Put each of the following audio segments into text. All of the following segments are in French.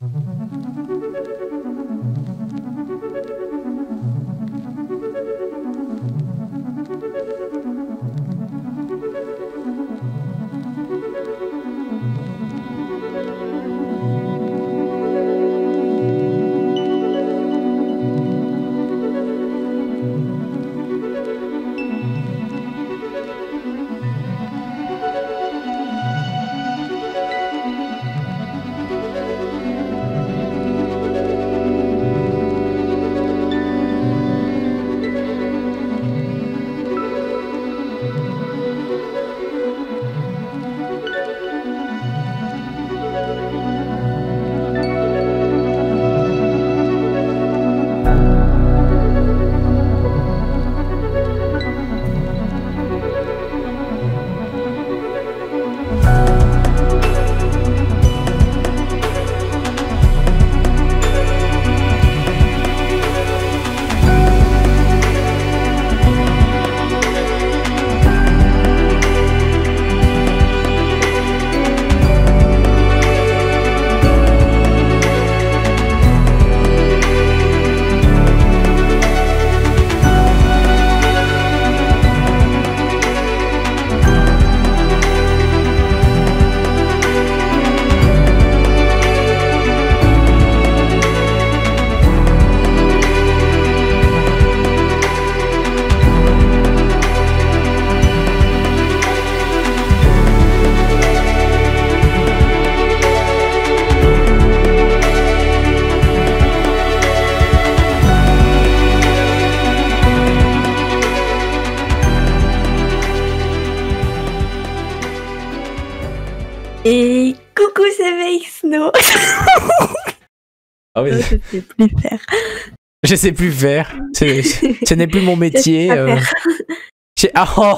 Thank you. Ah je sais plus faire. Je sais plus faire. Ce n'est plus mon métier. Euh. Ah, oh.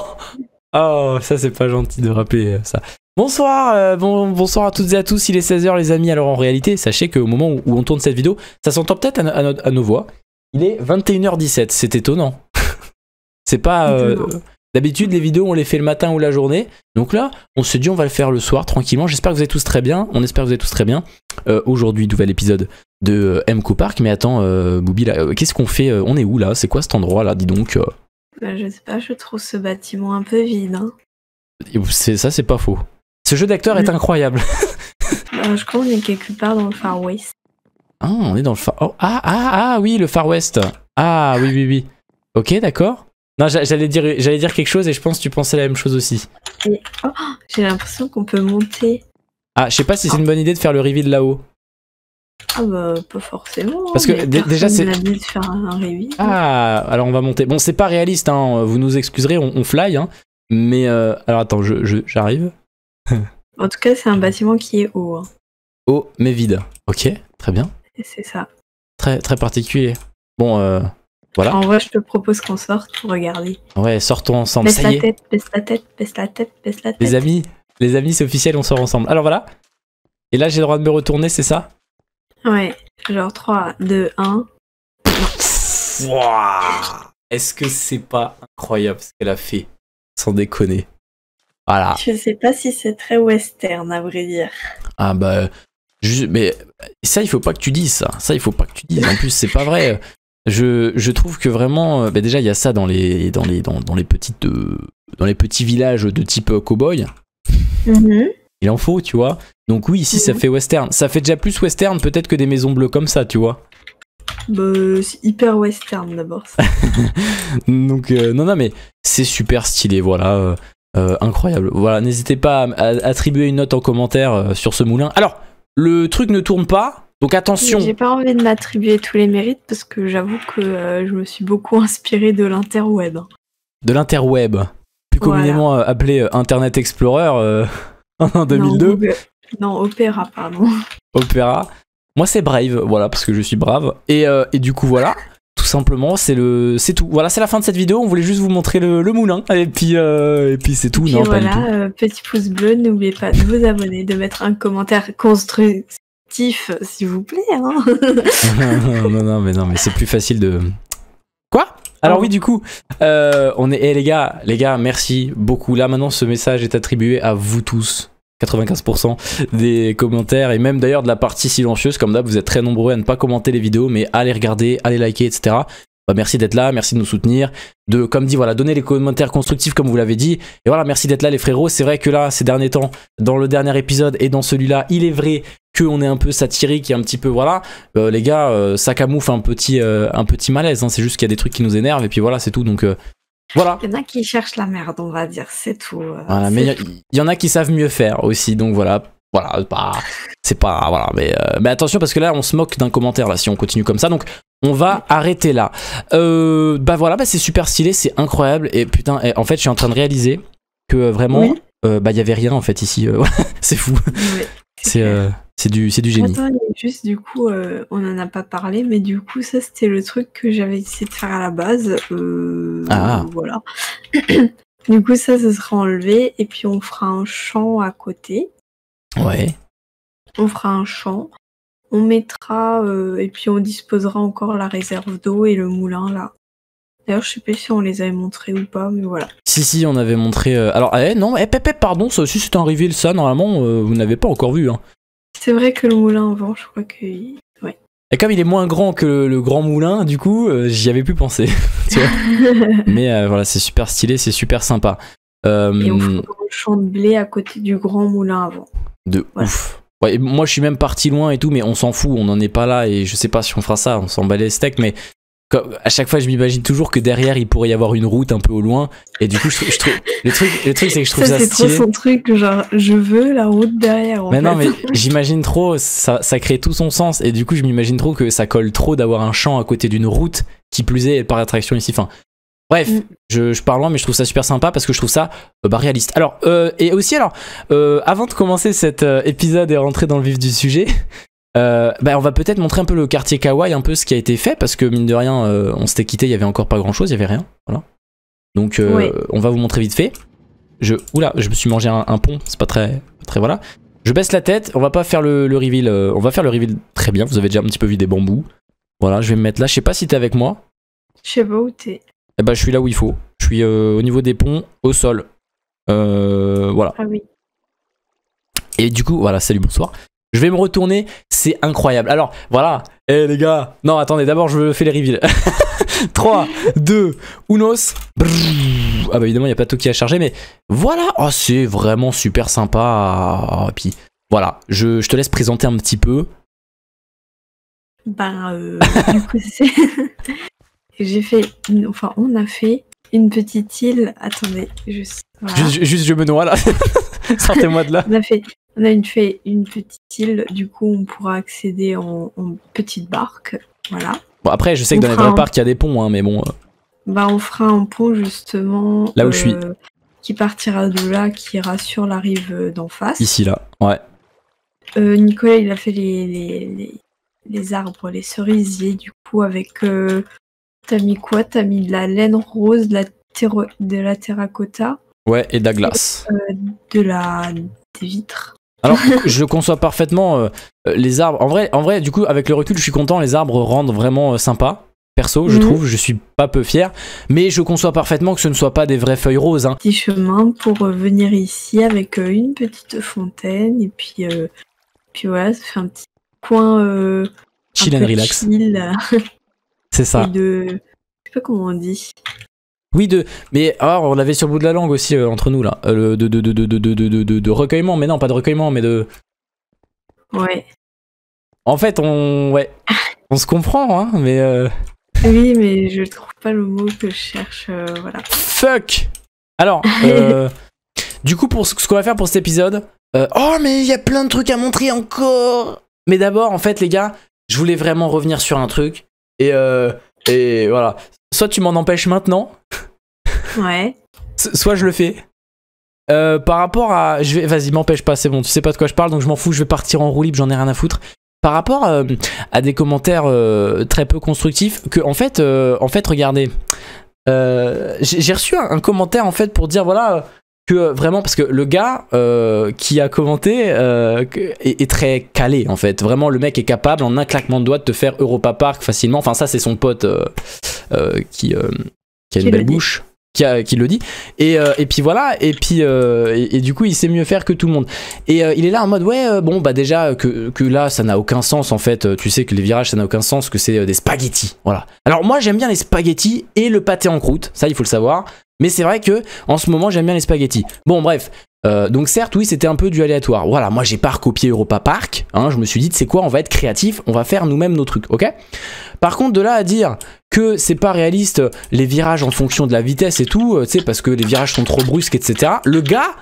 oh, ça c'est pas gentil de rappeler euh, ça. Bonsoir, euh, bonsoir à toutes et à tous, il est 16h les amis, alors en réalité, sachez qu'au moment où, on tourne cette vidéo, ça s'entend peut-être à, nos voix, il est 21h17, c'est étonnant. c'est pas... D'habitude, les vidéos, on les fait le matin ou la journée. Donc là, on s'est dit, on va le faire le soir tranquillement. J'espère que vous êtes tous très bien. On espère que vous êtes tous très bien. Euh, aujourd'hui, nouvel épisode de euh, M Park. Mais attends, euh, euh, qu'est-ce qu'on fait On est où là C'est quoi cet endroit là Dis donc. Bah, je sais pas, je trouve ce bâtiment un peu vide. Hein. Ça, c'est pas faux. Ce jeu d'acteur est mm. incroyable. Bah, je crois qu'on est quelque part dans le Far West. Ah, on est dans le Far. Oh, ah, ah, ah, oui, le Far West. Ah, oui, oui, oui. Ok, d'accord. Non, j'allais dire, j'allais dire quelque chose et je pense que tu pensais la même chose aussi. Oh, j'ai l'impression qu'on peut monter. Ah, je sais pas si c'est une bonne idée de faire le de là-haut. Ah bah pas forcément. Parce que déjà c'est. de faire un Ah alors on va monter. Bon c'est pas réaliste hein. Vous nous excuserez, on, fly hein. Mais euh, alors attends, je j'arrive. en tout cas c'est un bâtiment qui est haut. Hein. Haut mais vide. Ok, très bien. C'est ça. Très très particulier. Bon. Euh... En vrai, je te propose qu'on sorte pour regarder. Ouais, sortons ensemble. Baisse la tête, baisse la tête, baisse la tête, baisse la tête. Les amis, les amis, c'est officiel, on sort ensemble. Alors voilà. Et là, j'ai le droit de me retourner, c'est ça Ouais, genre 3, 2, 1. Est-ce que c'est pas incroyable ce qu'elle a fait Sans déconner. Voilà. Je sais pas si c'est très western, à vrai dire. Ah bah. mais ça, il faut pas que tu dises ça. Ça, il faut pas que tu dises. En plus, c'est pas vrai. Je, trouve que vraiment, euh, bah, déjà il y a ça dans les, dans les, dans, les petites, euh, dans les petits villages de type euh, cowboy. boy mhm. Il en faut, tu vois. Donc oui, ici ça mhm. fait western. Ça fait déjà plus western peut-être que des maisons bleues comme ça, tu vois. Bah, c'est hyper western d'abord. Donc non, non, mais c'est super stylé, voilà. incroyable. Voilà, n'hésitez pas à, attribuer une note en commentaire sur ce moulin. Alors, le truc ne tourne pas, donc attention. J'ai pas envie de m'attribuer tous les mérites parce que j'avoue que euh, je me suis beaucoup inspiré de l'interweb. De l'interweb, plus communément euh, appelé euh, Internet Explorer en 2002. Non, Opera, pardon. Opera. Moi, c'est Brave, voilà, parce que je suis brave. Et, du coup, voilà, tout simplement, c'est le, c'est tout. Voilà, c'est la fin de cette vidéo. On voulait juste vous montrer le, moulin, et puis, et puis c'est tout. Et voilà, petit pouce bleu. N'oubliez pas de vous abonner, de mettre un commentaire construit s'il vous plaît. Hein. non, non, mais non, mais c'est plus facile de. Quoi alors oui, du coup, euh, on est. Eh, les gars, les gars, merci beaucoup. Là maintenant, ce message est attribué à vous tous. 95% des commentaires et même d'ailleurs de la partie silencieuse comme d'hab vous êtes très nombreux à ne pas commenter les vidéos mais à les regarder, à les liker etc bah, merci d'être là, merci de nous soutenir, de, comme dit, voilà, donner les commentaires constructifs comme vous l'avez dit. Et voilà, merci d'être là les frérots. C'est vrai que là, ces derniers temps, dans le dernier épisode et dans celui-là, il est vrai qu'on est un peu satirique et un petit peu voilà euh, les gars ça euh, camoufle un petit euh, un petit malaise hein. c'est juste qu'il y a des trucs qui nous énervent et puis voilà c'est tout donc voilà il y en a qui cherchent la merde on va dire c'est tout mais il y, en a qui savent mieux faire aussi donc voilà voilà, c'est pas, c'est voilà, euh, mais, attention parce que là on se moque d'un commentaire là si on continue comme ça, donc on va arrêter là. Euh, bah voilà, bah c'est super stylé, c'est incroyable et putain, en fait je suis en train de réaliser que euh, vraiment, bah il y avait rien en fait ici, c'est fou, c'est c'est du, du génie. juste du coup, on en a pas parlé, mais du coup ça c'était le truc que j'avais essayé de faire à la base, ah. voilà. du coup ça, ça sera enlevé et puis on fera un champ à côté. Ouais. On fera un champ, on mettra euh, et puis on disposera encore la réserve d'eau et le moulin là. D'ailleurs, je sais pas si on les avait montrés ou pas, mais voilà. Si, si, on avait montré. Euh, alors, eh, non, eh, pépé, pardon, ça aussi c'est un reveal, ça, normalement, euh, vous n'avez pas encore vu. Hein. C'est vrai que le moulin avant, je crois que. Ouais. Et comme il est moins grand que le, grand moulin, du coup, j'y avais plus pensé. mais voilà, c'est super stylé, c'est super sympa. Et on fera un champ de blé à côté du grand moulin avant. De ouf. moi, je suis même parti loin et tout, mais on s'en fout, on n'en est pas là et je sais pas si on fera ça, on s'en bat les steaks, mais à chaque fois, je m'imagine toujours que derrière, il pourrait y avoir une route un peu au loin. Et du coup, je, trouve, le truc, truc, c'est que je trouve ça, C'est trop son truc, genre, je veux la route derrière. mais non, mais j'imagine trop, ça, crée tout son sens. Et du coup, je m'imagine trop que ça colle trop d'avoir un champ à côté d'une route qui plus est par attraction ici. fin Bref, mm. je, parle loin, mais je trouve ça super sympa parce que je trouve ça euh, bah, réaliste. Alors, euh, et aussi, alors, euh, avant de commencer cet épisode et rentrer dans le vif du sujet, bah, on va peut-être montrer un peu le quartier Kawaii, un peu ce qui a été fait, parce que mine de rien, on s'était quitté, il y avait encore pas grand-chose, il y avait rien. Voilà. Donc, on va vous montrer vite fait. Je, oula, je me suis mangé un, pont, c'est pas très, très voilà. Je baisse la tête, on va pas faire le, le reveal, on va faire le reveal très bien, vous avez déjà un petit peu vu des bambous. Voilà, je vais me mettre là, je sais pas si t'es avec moi. Je sais pas où t'es et eh ben, je suis là où il faut. Je suis euh, au niveau des ponts, au sol. Euh, voilà. Ah oui. Et du coup, voilà, salut, bonsoir. Je vais me retourner, c'est incroyable. Alors, voilà. Eh les gars, non, attendez, d'abord je fais les reveals. 3, 2, Unos. Ah bah évidemment, il n'y a pas tout qui a chargé, mais voilà. Oh, c'est vraiment super sympa. Et puis, voilà, je, te laisse présenter un petit peu. Ben, euh, du coup, c'est... j'ai fait, une... enfin, on a fait une petite île. Attendez, Juste, juste, je me noie là. Sortez-moi de là. on a fait, on a une, fait une petite île. Du coup, on pourra accéder en, petite barque. Voilà. Bon, après, je sais que dans les vrais parcs, il y a des ponts, hein, mais bon. Euh. Bah, on fera un pont justement. Là où je suis. Euh, qui partira de là, qui ira sur la rive d'en face. Ici, là, ouais. Euh, Nicolas, il a fait les, les, arbres, les cerisiers, du coup, avec T'as mis quoi T'as mis de la laine rose, de la, terre... de la terracotta. Ouais, et de la glace. Euh, de la. des vitres. Alors, je conçois parfaitement euh, euh, les arbres. En vrai, en vrai, du coup, avec le recul, je suis content. Les arbres rendent vraiment sympa. Perso, je mhm. trouve, je suis pas peu fier. Mais je conçois parfaitement que ce ne soit pas des vraies feuilles roses. Hein. Petit chemin pour venir ici avec une petite fontaine. Et puis, puis voilà, ça fait un petit coin. chill and relax. C'est ça sais pas comment on dit. Oui, de, mais alors on l'avait sur le bout de la langue aussi euh, entre nous là, euh, de, de, de, recueillement, mais non, pas de recueillement, mais de. Ouais. En fait, on, ouais, on se comprend, hein, mais. Euh. Oui, mais je trouve pas le mot que je cherche, voilà. Fuck. Alors, du coup, pour ce, qu'on va faire pour cet épisode, oh mais il y a plein de trucs à montrer encore. Mais d'abord, en fait, les gars, je voulais vraiment revenir sur un truc et. Et voilà, soit tu m'en empêches maintenant. Ouais. soit je le fais. Euh, par rapport à. Je vais... Vas-y, m'empêche pas, c'est bon, tu sais pas de quoi je parle, donc je m'en fous, je vais partir en roue libre, j'en ai rien à foutre. Par rapport euh, à des commentaires euh, très peu constructifs, que en fait, en fait regardez, j'ai reçu un, commentaire en fait pour dire voilà que vraiment parce que le gars qui a commenté est, est, très calé en fait, vraiment le mec est capable en un claquement de doigts de te faire Europa Park facilement. Enfin ça c'est son pote. Euh, euh, qui, a une belle bouche. Qui, le dit. Euh, et, puis voilà, et puis et, du coup, il sait mieux faire que tout le monde. Et il est là en mode, ouais, bon, bah déjà, que, là, ça n'a aucun sens en fait. Tu sais que les virages, ça n'a aucun sens, que c'est des spaghettis. Voilà. Alors moi, j'aime bien les spaghettis et le pâté en croûte, ça, il faut le savoir. Mais c'est vrai que en ce moment, j'aime bien les spaghettis. Bon, bref. donc certes, oui, c'était un peu du aléatoire. Voilà, moi j'ai pas recopié Europa Park. Hein, je me suis dit, c'est quoi On va être créatif, on va faire nous-mêmes nos trucs, ok Par contre, de là à dire que c'est pas réaliste euh, les virages en fonction de la vitesse et tout, euh, tu sais, parce que les virages sont trop brusques, etc. Le gars,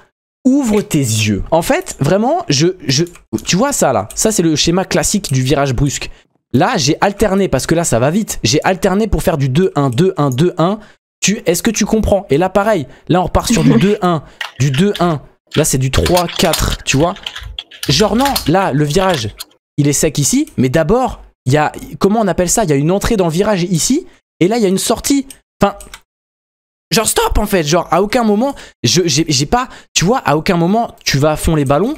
ouvre tes yeux. En fait, vraiment, je, je, tu vois ça là, ça c'est le schéma classique du virage brusque. Là, j'ai alterné parce que là ça va vite. J'ai alterné pour faire du 2-1, 2-1, 2-1. Tu, est-ce que tu comprends Et là pareil, là on repart sur du 2-1, du 2-1. Là c'est du 3-4, tu vois Genre non, là le virage, il est sec ici, mais d'abord il y a, comment on appelle ça Il y a une entrée dans le virage ici, et là il y a une sortie. Enfin, genre stop en fait, genre à aucun moment, je j'ai pas, tu vois, à aucun moment tu vas à fond les ballons,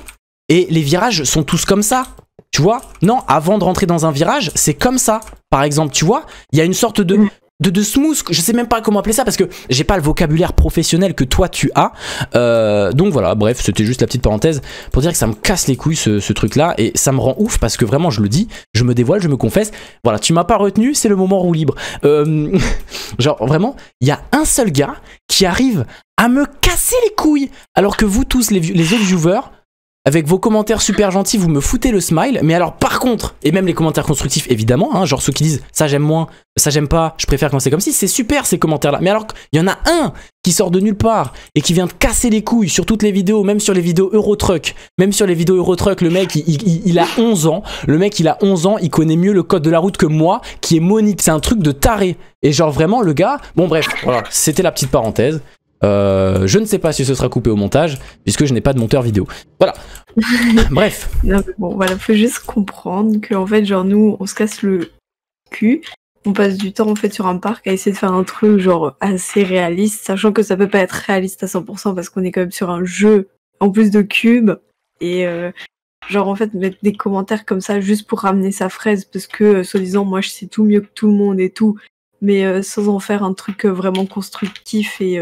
et les virages sont tous comme ça. Tu vois Non, avant de rentrer dans un virage, c'est comme ça. Par exemple, tu vois, il y a une sorte de... Mm de, smooth, je sais même pas comment appeler ça parce que j'ai pas le vocabulaire professionnel que toi tu as. Euh, donc voilà, bref, c'était juste la petite parenthèse pour dire que ça me casse les couilles ce, truc là et ça me rend ouf parce que vraiment je le dis, je me dévoile, je me confesse. Voilà, tu m'as pas retenu, c'est le moment roue libre. Euh, genre vraiment, il y a un seul gars qui arrive à me casser les couilles alors que vous tous les, les autres viewers avec vos commentaires super gentils, vous me foutez le smile. Mais alors, par contre, et même les commentaires constructifs, évidemment, hein, genre ceux qui disent ça j'aime moins, ça j'aime pas, je préfère quand c'est comme si, c'est super ces commentaires-là. Mais alors il y en a un qui sort de nulle part et qui vient de casser les couilles sur toutes les vidéos, même sur les vidéos Eurotruck, même sur les vidéos Eurotruck, le mec il, a 11 ans, le mec il a 11 ans, il connaît mieux le code de la route que moi, qui est monique c'est un truc de taré. Et genre vraiment le gars, bon bref, voilà, c'était la petite parenthèse. Euh, je ne sais pas si ce sera coupé au montage, puisque je n'ai pas de monteur vidéo. Voilà. Bref. bon, voilà, faut juste comprendre que en fait, genre nous, on se casse le cul, on passe du temps en fait sur un parc à essayer de faire un truc genre assez réaliste, sachant que ça peut pas être réaliste à 100% parce qu'on est quand même sur un jeu en plus de cube et euh, genre en fait mettre des commentaires comme ça juste pour ramener sa fraise parce que euh, soi-disant moi je sais tout mieux que tout le monde et tout, mais euh, sans en faire un truc euh, vraiment constructif et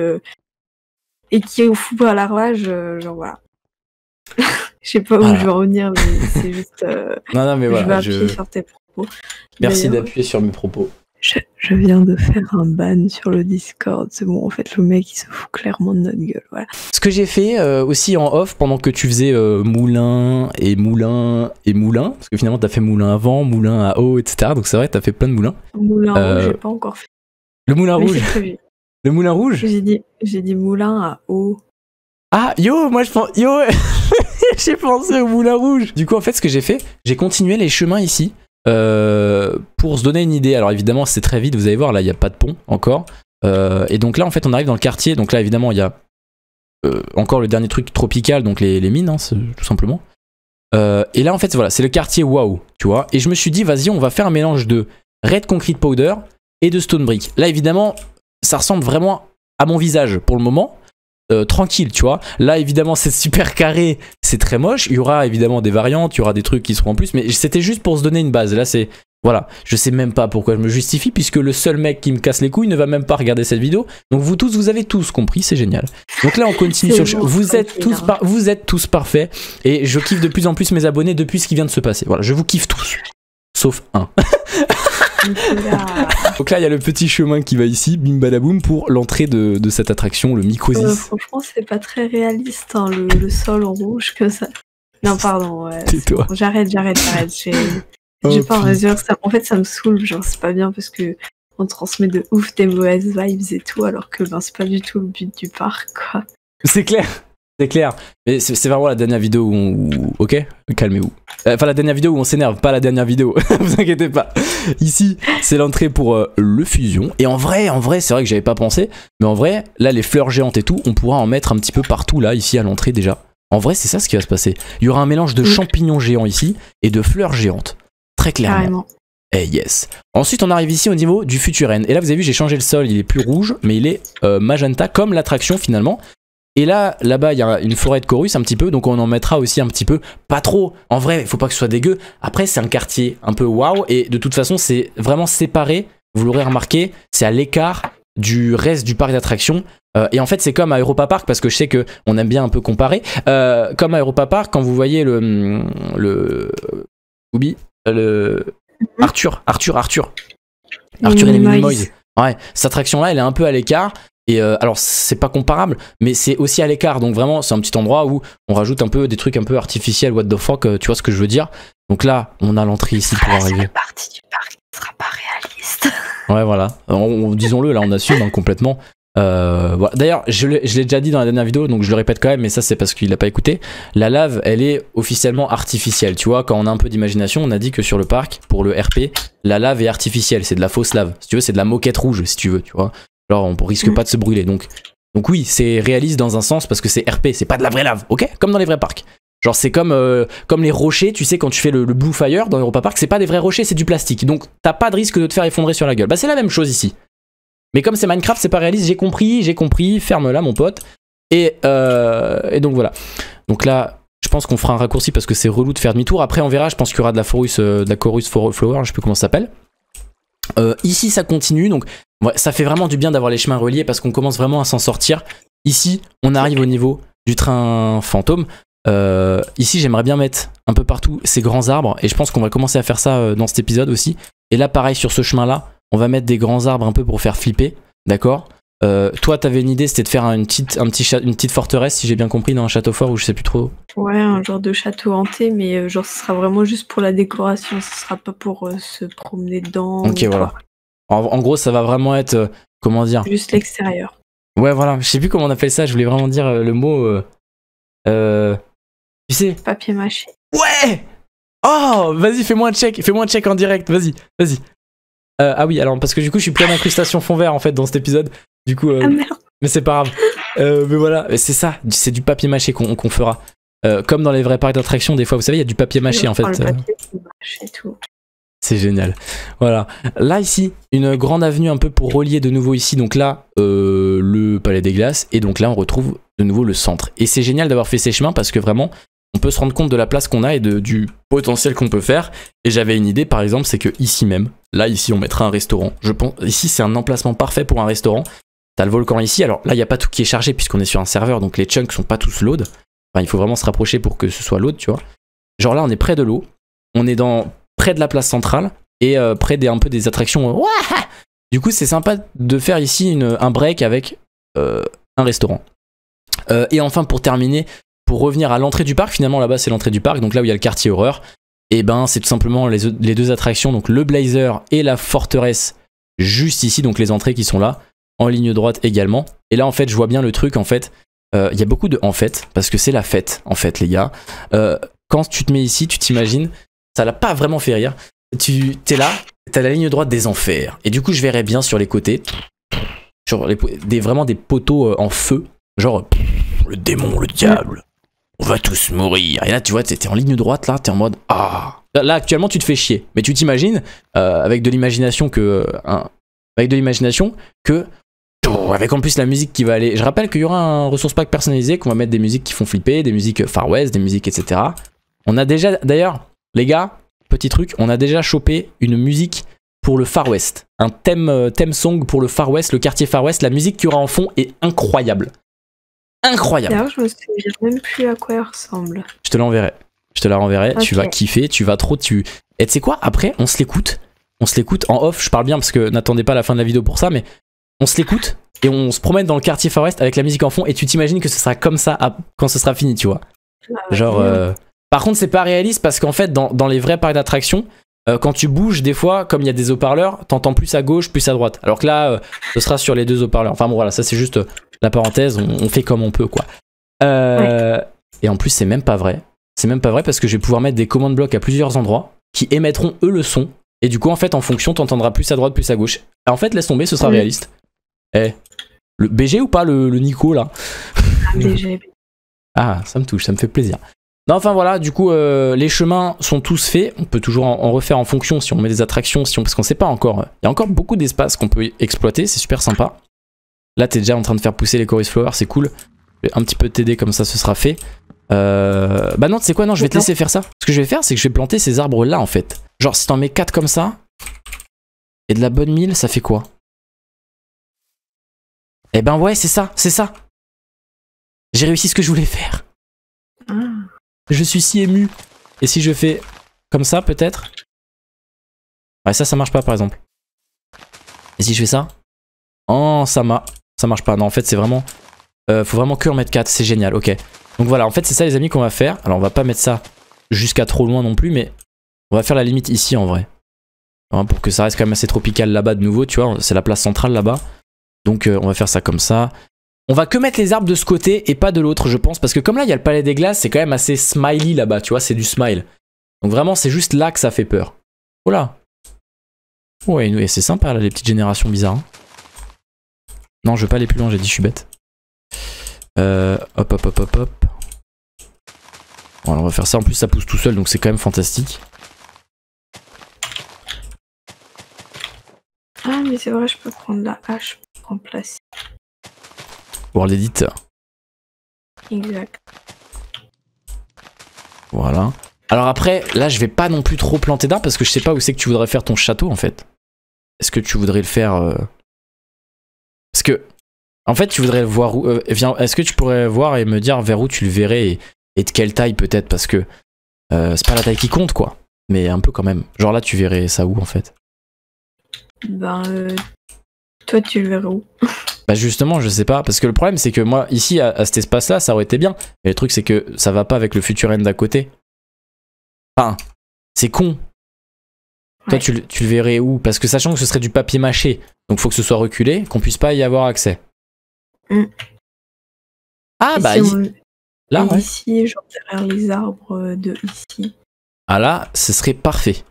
et qui est fou à la rage, euh, genre voilà. je sais pas où je vais revenir, mais c'est juste. Euh, non, non, mais je voilà. appuyer Sur tes propos. Merci d'appuyer sur mes propos. Je, viens de faire un ban sur le Discord. C'est bon, en fait, le mec, il se fout clairement de notre gueule. Voilà. Ce que j'ai fait euh, aussi en off pendant que tu faisais Moulin et Moulin et Moulin, parce que finalement, t'as fait Moulin avant, Moulin à eau, etc. Donc c'est vrai, t'as fait plein de moulins. Moulin euh, rouge, j'ai pas encore fait. Le Moulin Mais rouge. Le Moulin Rouge J'ai dit, dit moulin à eau. Ah, yo, moi je pense. Yo J'ai pensé au Moulin Rouge Du coup, en fait, ce que j'ai fait, j'ai continué les chemins ici. Euh, pour se donner une idée, alors évidemment c'est très vite vous allez voir là il n'y a pas de pont encore. Euh, et donc là en fait on arrive dans le quartier, donc là évidemment il y a euh, encore le dernier truc tropical, donc les, les mines hein, tout simplement. et là en fait voilà, c'est le quartier waouh, tu vois. Et je me suis dit vas-y on va faire un mélange de Red Concrete Powder et de Stone Brick. Là évidemment ça ressemble vraiment à mon visage pour le moment. Euh, tranquille, tu vois. Là, évidemment, c'est super carré, c'est très moche. Il y aura évidemment des variantes, il y aura des trucs qui seront en plus, mais c'était juste pour se donner une base. Là, c'est. Voilà, je sais même pas pourquoi je me justifie, puisque le seul mec qui me casse les couilles ne va même pas regarder cette vidéo. Donc vous tous, vous avez tous compris, c'est génial. Donc là, on continue sur. vous êtes, tous vous êtes tous parfaits, et je kiffe de plus en plus mes abonnés depuis ce qui vient de se passer. Voilà, je vous kiffe tous. Sauf un. Donc là, il y a le petit chemin qui va ici, bim badaboum, pour l'entrée de, cette attraction, le Mycosis. En euh, franchement, c'est pas très réaliste, hein, le, sol en rouge que ça. Non, pardon, ouais, toi. j'arrête, j'arrête, j'arrête. J'ai oh, pas en mesure. Ça, en fait, ça me saoule, genre, c'est pas bien parce que on transmet de ouf des mauvaises vibes et tout, alors que ben, c'est pas du tout le but du parc, quoi. C'est clair! C'est clair. Mais c'est vraiment la dernière vidéo où on... Ok Calmez-vous. Euh, enfin, la dernière vidéo où on s'énerve, pas la dernière vidéo. vous inquiétez pas. Ici, c'est l'entrée pour euh, le fusion. Et en vrai, en vrai, c'est vrai que j'avais pas pensé. Mais en vrai, là, les fleurs géantes et tout, on pourra en mettre un petit peu partout, là, ici, à l'entrée déjà. En vrai, c'est ça ce qui va se passer. Il y aura un mélange de mm. champignons géants ici et de fleurs géantes. Très clairement. Et eh, yes. Ensuite, on arrive ici au niveau du futur N. Et là, vous avez vu, j'ai changé le sol. Il est plus rouge, mais il est euh, magenta, comme l'attraction finalement. Et là, là-bas, il y a une forêt de Chorus un petit peu, donc on en mettra aussi un petit peu. Pas trop, en vrai, il faut pas que ce soit dégueu. Après, c'est un quartier un peu waouh, et de toute façon, c'est vraiment séparé. Vous l'aurez remarqué, c'est à l'écart du reste du parc d'attractions. Euh, et en fait, c'est comme à Europa Park, parce que je sais qu'on aime bien un peu comparer. Euh, comme à Europa Park, quand vous voyez le. Mm, le. Oubi euh, le. Mhm. Arthur, Arthur, Arthur. Arthur et les Minimoys. Ouais, cette attraction-là, elle est un peu à l'écart. Et euh, alors, c'est pas comparable, mais c'est aussi à l'écart. Donc vraiment, c'est un petit endroit où on rajoute un peu des trucs un peu artificiels, what the fuck, euh, tu vois ce que je veux dire. Donc là, on a l'entrée ici pour arriver. La partie du parc sera pas réaliste. Ouais, voilà. Disons-le, là, on assume hein, complètement. Euh, voilà. D'ailleurs, je l'ai déjà dit dans la dernière vidéo, donc je le répète quand même, mais ça c'est parce qu'il l'a pas écouté. La lave, elle est officiellement artificielle. Tu vois, quand on a un peu d'imagination, on a dit que sur le parc, pour le RP, la lave est artificielle. C'est de la fausse lave. Si tu veux, c'est de la moquette rouge, si tu veux, tu vois. Genre, on risque mm. pas de se brûler. Donc, donc oui, c'est réaliste dans un sens parce que c'est RP, c'est pas de la vraie lave, ok Comme dans les vrais parcs. Genre, c'est comme, euh, comme les rochers, tu sais, quand tu fais le, Blue Fire dans Europa Park, c'est pas des vrais rochers, c'est du plastique. Donc, t'as pas de risque de te faire effondrer sur la gueule. Bah, c'est la même chose ici. Mais comme c'est Minecraft, c'est pas réaliste, j'ai compris, j'ai compris, ferme là mon pote. Euh, et, donc voilà. Donc là, je pense qu'on fera un raccourci parce que c'est relou de faire demi-tour. Après, on verra. Je pense qu'il y aura de la Forus, euh, de la Chorus Flower, je sais plus comment ça s'appelle. Euh, ici, ça continue, donc ça fait vraiment du bien d'avoir les chemins reliés parce qu'on commence vraiment à s'en sortir. Ici, on arrive au niveau du train fantôme. Euh, ici, j'aimerais bien mettre un peu partout ces grands arbres et je pense qu'on va commencer à faire ça euh, dans cet épisode aussi. Et là, pareil, sur ce chemin-là, on va mettre des grands arbres un peu pour faire flipper, d'accord euh, toi, t'avais une idée, c'était de faire une petite, une petite forteresse, si j'ai bien compris, dans un château fort ou je sais plus trop. Ouais, un genre de château hanté, mais euh, genre ce sera vraiment juste pour la décoration, ce sera pas pour euh, se promener dedans. Ok, voilà. En, gros, ça va vraiment être, comment dire Juste l'extérieur. Ouais, voilà, je sais plus comment on appelle ça, je voulais vraiment dire le mot. Euh tu sais Papier mâché. Ouais Oh Vas-y, fais-moi un check, fais-moi un check en direct, vas-y, vas-y. ah oui, alors parce que du coup, je suis plein d'incrustations fond vert en fait dans cet épisode. Du coup, euh, ah, mais c'est pas grave. Euh, mais voilà, c'est ça, c'est du papier mâché qu'on fera. Euh, comme dans les vrais parcs d'attraction, des fois, vous savez, il y a du papier mâché en fait. C'est génial. Voilà. Là, ici, une grande avenue un peu pour relier de nouveau ici. Donc là, le Palais des Glaces. Et donc là, on retrouve de nouveau le centre. Et c'est génial d'avoir fait ces chemins parce que vraiment, on peut se rendre compte de la place qu'on a et de, du potentiel qu'on peut faire. Et j'avais une idée, par exemple, c'est que ici même, là, ici, on mettra un restaurant. Je pense, ici, c'est un emplacement parfait pour un restaurant. T'as le volcan ici. Alors là, il n'y a pas tout qui est chargé puisqu'on est sur un serveur, donc les chunks sont pas tous load. Enfin, il faut vraiment se rapprocher pour que ce soit load, tu vois. Genre là, on est près de l'eau. On est dans près de la place centrale et euh, près des, un peu des attractions. Euh, du coup, c'est sympa de faire ici un break avec euh, un restaurant. et enfin, pour terminer, pour revenir à l'entrée du parc, finalement là-bas c'est l'entrée du parc, donc là où il y a le quartier horreur, et eh ben c'est tout simplement les, deux attractions, donc le Blazer et la forteresse juste ici, donc les entrées qui sont là en ligne droite également. Et là, en fait, je vois bien le truc, en fait. Euh, il y a beaucoup de en fait, parce que c'est la fête, en fait, les gars. Euh, quand tu te mets ici, tu t'imagines, ça l'a pas vraiment fait rire. Tu t'es là, as la ligne droite des enfers. Et du coup, je verrais bien sur les côtés, sur les, des, vraiment des poteaux euh, en feu, genre le démon, le diable, on va tous mourir. Et là, tu vois, es en ligne droite, là, es en mode ah. Là, actuellement, tu te fais chier, mais tu t'imagines avec de l'imagination que avec de l'imagination que avec en plus la musique qui va aller. Je rappelle qu'il y aura un ressource pack personnalisé qu'on va mettre des musiques qui font flipper, des musiques Far West, des musiques etc. On a déjà, d'ailleurs, les gars, petit truc, on a déjà chopé une musique pour le Far West, un thème, euh, thème song pour le Far West, le quartier Far West. La musique qu'il y aura en fond est incroyable, incroyable. D'ailleurs, je me souviens même plus à quoi elle ressemble. Je te l'enverrai. Je te la renverrai. Tu vas kiffer, tu vas trop. Tu... Et tu sais quoi Après, on se l'écoute on se l'écoute en off, je parle bien parce que n'attendez pas la fin de la vidéo pour ça, mais on se l'écoute et on se promène dans le quartier forest avec la musique en fond et tu t'imagines que ce sera comme ça quand ce sera fini, tu vois. Ah Genre. Euh, par contre, c'est pas réaliste parce qu'en fait, dans, les vrais parcs d'attraction, euh, quand tu bouges, des fois, comme il y a des haut-parleurs, t'entends plus à gauche, plus à droite. Alors que là, euh, ce sera sur les deux haut-parleurs. Enfin bon, voilà, ça c'est juste la parenthèse, on, fait comme on peut, quoi. Et en plus, c'est même pas vrai. C'est même pas vrai parce que je vais pouvoir mettre des commandes blocs à plusieurs endroits qui émettront eux le son. Et du coup, en fait, en fonction, t'entendras plus à droite, plus à gauche. Ah, en fait, laisse tomber, ce sera réaliste. Eh, le BG ou pas le, Nico là ah, BG. Ah, ça me touche, ça me fait plaisir. Non, enfin voilà, du coup, euh, les chemins sont tous faits. On peut toujours en, refaire en fonction si on met des attractions, si on, parce qu'on sait pas encore. Il y a encore beaucoup d'espace qu'on peut exploiter, c'est super sympa. Là, t'es déjà en train de faire pousser les chorus-flowers, c'est cool. Je vais un petit peu t'aider comme ça, ce sera fait. Euh, bah non, tu sais quoi, non, je vais te laisser faire ça. Ce que je vais faire, c'est que je vais planter ces arbres là en fait. Genre, si t'en mets 4 comme ça, et de la bonne mille, ça fait quoi eh ben ouais, c'est ça, c'est ça. J'ai réussi ce que je voulais faire. Ah. Je suis si ému. Et si je fais comme ça, peut-être Ouais, ça, ça marche pas, par exemple. Et si je fais ça Oh, ça m'a... Ça marche pas. Non, en fait, c'est vraiment... Euh, faut vraiment que en 4. C'est génial, ok. Donc voilà, en fait, c'est ça, les amis, qu'on va faire. Alors, on va pas mettre ça jusqu'à trop loin non plus, mais... On va faire la limite ici, en vrai. Hein, pour que ça reste quand même assez tropical là-bas de nouveau, tu vois. C'est la place centrale là-bas. Donc on va faire ça comme ça. On va que mettre les arbres de ce côté et pas de l'autre, je pense. Parce que comme là, il y a le palais des glaces, c'est quand même assez smiley là-bas, tu vois, c'est du smile. Donc vraiment, c'est juste là que ça fait peur. Voilà. Ouais, c'est sympa, là, les petites générations bizarres. Non, je veux pas aller plus loin, j'ai dit, je suis bête. hop, hop, hop, hop, hop. Bon, alors on va faire ça. En plus, ça pousse tout seul, donc c'est quand même fantastique. Ah, mais c'est vrai, je peux prendre la hache place Pour l'éditeur. Exact. Voilà. Alors après, là, je vais pas non plus trop planter d'arbres parce que je sais pas où c'est que tu voudrais faire ton château en fait. Est-ce que tu voudrais le faire euh, Parce que, en fait, tu voudrais le voir où euh, Est-ce que tu pourrais voir et me dire vers où tu le verrais et, de quelle taille peut-être Parce que euh, c'est pas la taille qui compte quoi, mais un peu quand même. Genre là, tu verrais ça où en fait Ben, toi, tu le verrais où Bah justement, je sais pas. Parce que le problème, c'est que moi, ici, à, cet espace-là, ça aurait été bien. Mais le truc, c'est que ça va pas avec le futur end d'à côté. Enfin, c'est con. Toi, tu, le verrais où Parce que sachant que ce serait du papier mâché, donc faut que ce soit reculé, qu'on puisse pas y avoir accès. Mm. Ah bah là, ici, genre derrière les arbres euh, de ici. Ah là, ce serait parfait.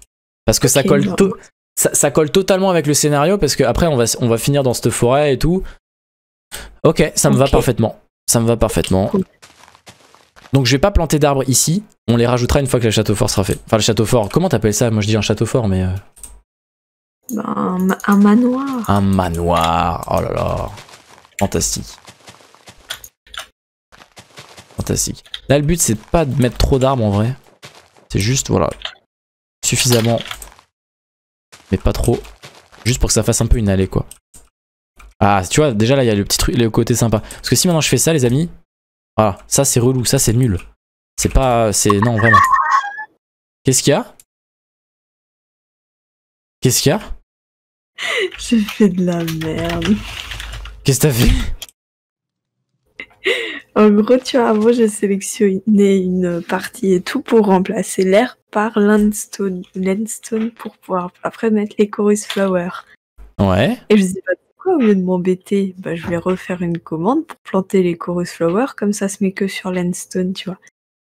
Parce que ça colle, bah, tout ça, colle totalement avec le scénario parce que après on va, on va finir dans cette forêt et tout. Ok, ça me va parfaitement. Ça me va parfaitement. Donc je vais pas planter d'arbres ici. On les rajoutera une fois que le château fort sera fait. Enfin le château fort. Comment t'appelles ça Moi je dis un château fort, mais. Euh, ben, un, un, manoir. Un manoir. Oh là là. Fantastique. Fantastique. Là le but c'est pas de mettre trop d'arbres en vrai. C'est juste voilà suffisamment mais pas trop. Juste pour que ça fasse un peu une allée, quoi. Ah, tu vois, déjà là, il y a le petit truc, le côté sympa. Parce que si maintenant je fais ça, les amis, voilà, ça c'est relou, ça c'est nul. C'est pas, c'est, non, vraiment. Qu'est-ce qu'il y a Qu'est-ce qu'il y a Je fait de la merde. Qu'est-ce que t'as fait En gros, tu vois, avant, j'ai sélectionné une partie et tout pour remplacer l'air par Landstone, Landstone pour pouvoir après mettre les chorus flower. Ouais. Et je sais pas pourquoi, au lieu de m'embêter, bah, je vais refaire une commande pour planter les chorus flower, comme ça se met que sur Landstone, tu vois.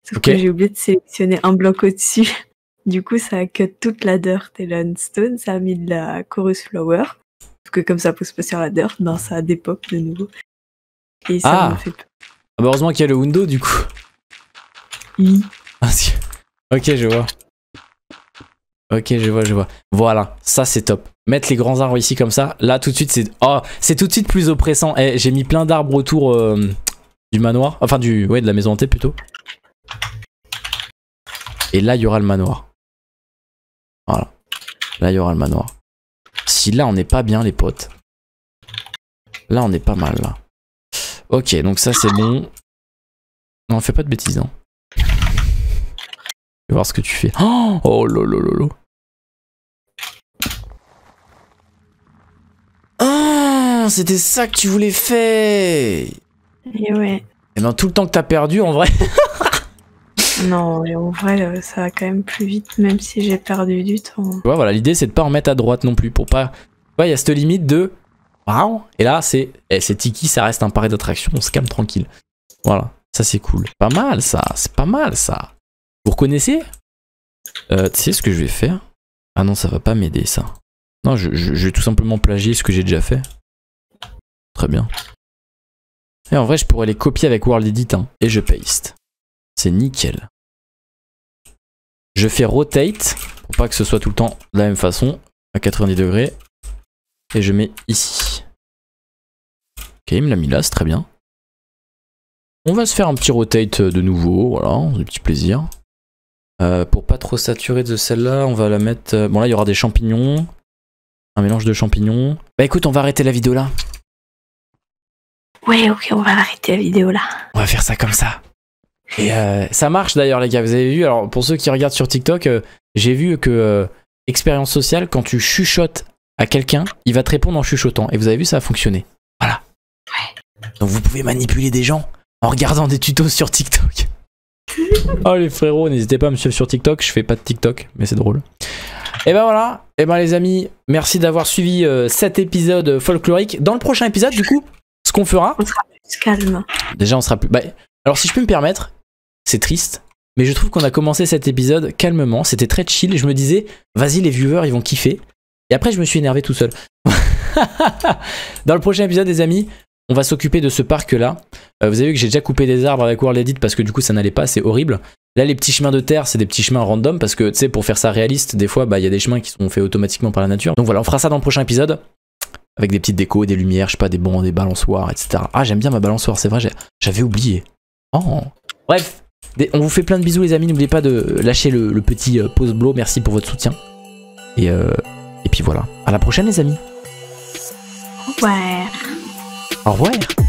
Sauf que j'ai oublié de sélectionner un bloc au-dessus. Du coup, ça a cut toute la dirt et Landstone, ça a mis de la chorus flower. Parce que comme ça pousse pas sur la dirt, ben ça a des pop de nouveau. Et ça ah. me fait peur. Ah, bah heureusement qu'il y a le window du coup. Oui. Ah, Ok, je vois. Ok, je vois, je vois. Voilà, ça c'est top. Mettre les grands arbres ici comme ça, là tout de suite c'est... Oh, c'est tout de suite plus oppressant. Eh, j'ai mis plein d'arbres autour euh, du manoir. Enfin, du... Ouais, de la maison hantée plutôt. Et là, il y aura le manoir. Voilà. Là, il y aura le manoir. Si là, on n'est pas bien, les potes. Là, on est pas mal, là. Ok, donc ça c'est bon. Non, fait pas de bêtises, hein. Je vais voir ce que tu fais. Oh, oh ah, c'était ça que tu voulais faire. Et eh ouais. Et eh dans ben, tout le temps que t'as perdu, en vrai. non, mais en vrai, euh, ça va quand même plus vite, même si j'ai perdu du temps. Tu voilà, l'idée c'est de pas en mettre à droite non plus, pour pas. il y a cette limite de. Et là, c'est. Eh, c'est Tiki, ça reste un pari d'attraction, on se calme tranquille. Voilà, ça c'est cool. Pas mal ça, c'est pas mal ça. Vous reconnaissez euh, Tu sais ce que je vais faire Ah non, ça va pas m'aider ça. Non, je, vais tout simplement plagier ce que j'ai déjà fait. Très bien. Et en vrai, je pourrais les copier avec World Edit hein, et je paste. C'est nickel. Je fais rotate pour pas que ce soit tout le temps de la même façon à 90 degrés et je mets ici. Ok, il me l'a mis là, c'est très bien. On va se faire un petit rotate euh, de nouveau, voilà, un petit plaisir. Euh, pour pas trop saturer de celle-là, on va la mettre... Euh, bon là, il y aura des champignons. Un mélange de champignons. Bah écoute, on va arrêter la vidéo là. Ouais, ok, on va arrêter la vidéo là. On va faire ça comme ça. Et euh, ça marche d'ailleurs les gars, vous avez vu, alors pour ceux qui regardent sur TikTok, j'ai vu que expérience sociale, quand tu chuchotes à quelqu'un, il va te répondre en chuchotant. Et vous avez vu, ça a fonctionné. Voilà. Donc vous pouvez manipuler des gens en regardant des tutos sur TikTok. oh les frérots, n'hésitez pas à me suivre sur TikTok. Je fais pas de TikTok, mais c'est drôle. Et ben voilà. Et ben les amis, merci d'avoir suivi euh, cet épisode euh, folklorique. Dans le prochain épisode, du coup, ce qu'on fera. On sera plus calme. Déjà, on sera plus. Bah, alors si je peux me permettre, c'est triste. Mais je trouve qu'on a commencé cet épisode calmement, c'était très chill. Et je me disais, vas-y, les viewers, ils vont kiffer. Et après, je me suis énervé tout seul. Dans le prochain épisode, les amis, on va s'occuper de ce parc-là. Euh, vous avez vu que j'ai déjà coupé des arbres avec World Edit parce que du coup ça n'allait pas, c'est horrible. Là, les petits chemins de terre, c'est des petits chemins random parce que, tu sais, pour faire ça réaliste, des fois, bah, il y a des chemins qui sont faits automatiquement par la nature. Donc voilà, on fera ça dans le prochain épisode avec des petites décos, des lumières, je sais pas, des bancs, des balançoires, etc. Ah, j'aime bien ma balançoire, c'est vrai, j'avais oublié. Oh Bref, on vous fait plein de bisous, les amis. N'oubliez pas de lâcher le, petit euh, pause bleu. Merci pour votre soutien. Et, euh, et puis voilà. À la prochaine, les amis. Ouais. Au revoir